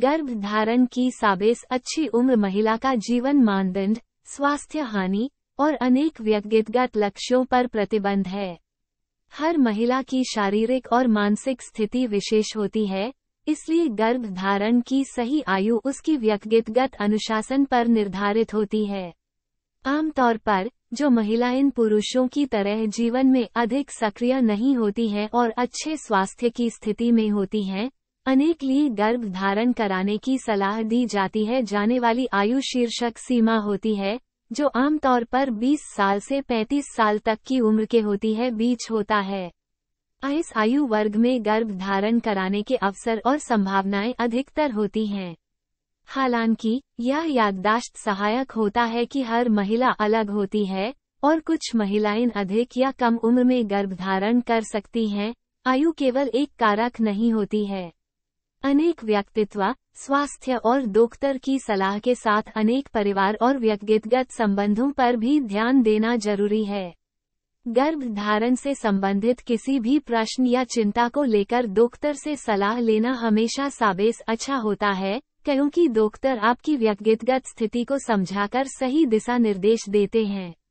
गर्भ धारण की साबिस अच्छी उम्र महिला का जीवन मानदंड स्वास्थ्य हानि और अनेक व्यक्तिगत लक्ष्यों पर प्रतिबंध है हर महिला की शारीरिक और मानसिक स्थिति विशेष होती है इसलिए गर्भ धारण की सही आयु उसकी व्यक्तिगत अनुशासन पर निर्धारित होती है आमतौर पर जो महिलाएं पुरुषों की तरह जीवन में अधिक सक्रिय नहीं होती हैं और अच्छे स्वास्थ्य की स्थिति में होती हैं अनेक लिए गर्भ धारण कराने की सलाह दी जाती है जाने वाली आयु शीर्षक सीमा होती है जो आमतौर पर 20 साल से 35 साल तक की उम्र के होती है बीच होता है इस आयु वर्ग में गर्भ धारण कराने के अवसर और संभावनाएं अधिकतर होती हैं हालांकि यह याददाश्त सहायक होता है कि हर महिला अलग होती है और कुछ महिलाएं अधिक या कम उम्र में गर्भ धारण कर सकती हैं आयु केवल एक कारक नहीं होती है अनेक व्यक्तित्व स्वास्थ्य और डॉक्टर की सलाह के साथ अनेक परिवार और व्यक्तिगत संबंधों पर भी ध्यान देना जरूरी है गर्भधारण से संबंधित किसी भी प्रश्न या चिंता को लेकर डॉक्टर से सलाह लेना हमेशा साबेस अच्छा होता है क्योंकि डॉक्टर आपकी व्यक्तिगत स्थिति को समझाकर सही दिशा निर्देश देते हैं